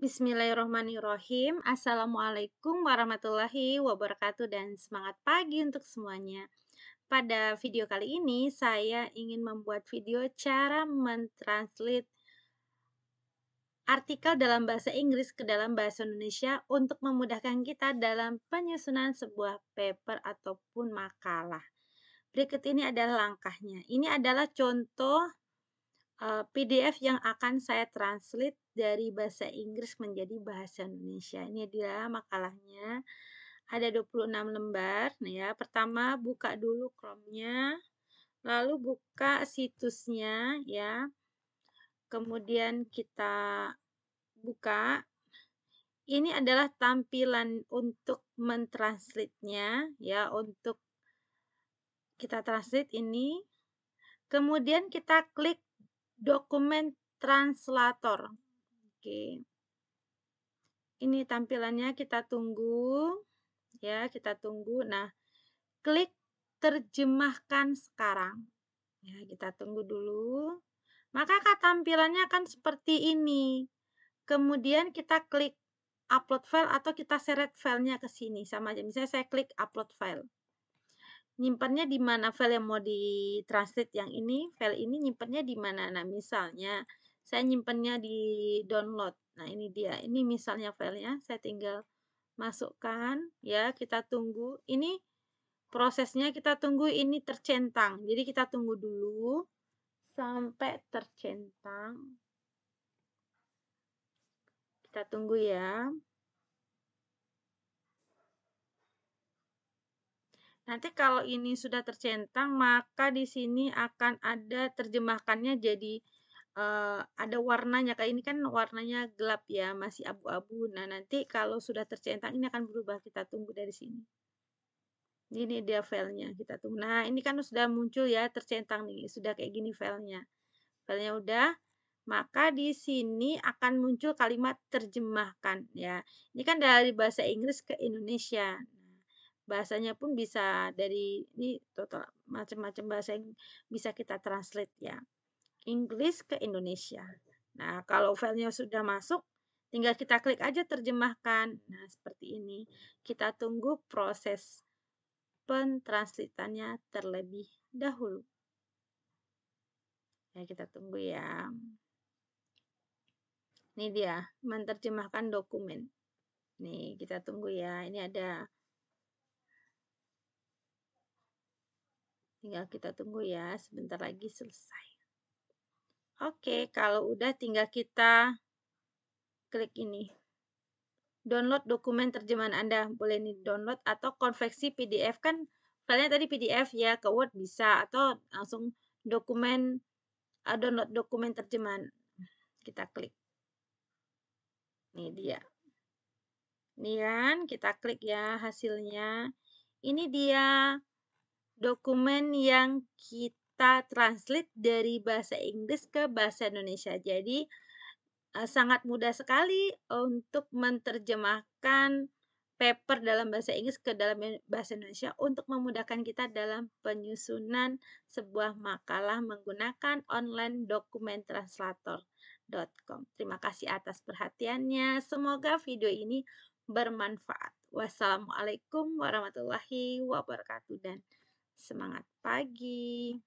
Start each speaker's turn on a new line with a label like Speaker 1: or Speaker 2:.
Speaker 1: Bismillahirrahmanirrahim. Assalamualaikum warahmatullahi wabarakatuh dan semangat pagi untuk semuanya. Pada video kali ini saya ingin membuat video cara mentranslate artikel dalam bahasa Inggris ke dalam bahasa Indonesia untuk memudahkan kita dalam penyusunan sebuah paper ataupun makalah. Berikut ini adalah langkahnya. Ini adalah contoh eh, PDF yang akan saya translate dari bahasa Inggris menjadi bahasa Indonesia. Ini adalah makalahnya. Ada 26 lembar. Nah, ya, pertama buka dulu Chrome-nya, lalu buka situsnya ya. Kemudian kita buka. Ini adalah tampilan untuk mentranslate-nya ya, untuk kita translate ini. Kemudian kita klik dokumen translator. Oke. Ini tampilannya kita tunggu ya, kita tunggu. Nah, klik terjemahkan sekarang. Ya, kita tunggu dulu. Maka tampilannya akan seperti ini. Kemudian kita klik upload file atau kita seret filenya ke sini sama aja. Misalnya saya klik upload file. Nyimpannya di mana file yang mau ditranslate yang ini, file ini nyimpannya di mana? Nah, misalnya saya nyimpannya di download. Nah, ini dia. Ini misalnya filenya, saya tinggal masukkan ya, kita tunggu. Ini prosesnya kita tunggu ini tercentang. Jadi kita tunggu dulu sampai tercentang. Kita tunggu ya. Nanti kalau ini sudah tercentang, maka di sini akan ada terjemahkannya jadi uh, ada warnanya, Kak, ini kan warnanya gelap ya, masih abu-abu. Nah, nanti kalau sudah tercentang ini akan berubah, kita tunggu dari sini. Ini dia filenya, kita tunggu. Nah, ini kan sudah muncul ya, tercentang nih, sudah kayak gini filenya. Filenya udah, maka di sini akan muncul kalimat terjemahkan ya. Ini kan dari bahasa Inggris ke Indonesia. bahasanya pun bisa dari ini total macam-macam bahasa yang bisa kita translate ya. Inggris ke Indonesia. Nah, kalau filenya sudah masuk, tinggal kita klik aja terjemahkan. Nah, seperti ini. Kita tunggu proses pentranslitannya terlebih dahulu. Ya, kita tunggu ya. Ini dia, menerjemahkan dokumen. Nih, kita tunggu ya. Ini ada Tinggal kita tunggu ya, sebentar lagi selesai. Oke, kalau udah tinggal kita klik ini. Download dokumen terjemahan Anda. Boleh nih download atau konveksi PDF kan filenya tadi PDF ya ke Word bisa atau langsung dokumen eh, download dokumen terjemahan. Kita klik. Ini dia. Nih kan, kita klik ya hasilnya. Ini dia dokumen yang kita kita translate dari bahasa Inggris ke bahasa Indonesia. Jadi eh, sangat mudah sekali untuk menerjemahkan paper dalam bahasa Inggris ke dalam bahasa Indonesia untuk memudahkan kita dalam penyusunan sebuah makalah menggunakan online document translator.com. Terima kasih atas perhatiannya. Semoga video ini bermanfaat. Wassalamualaikum warahmatullahi wabarakatuh dan semangat pagi.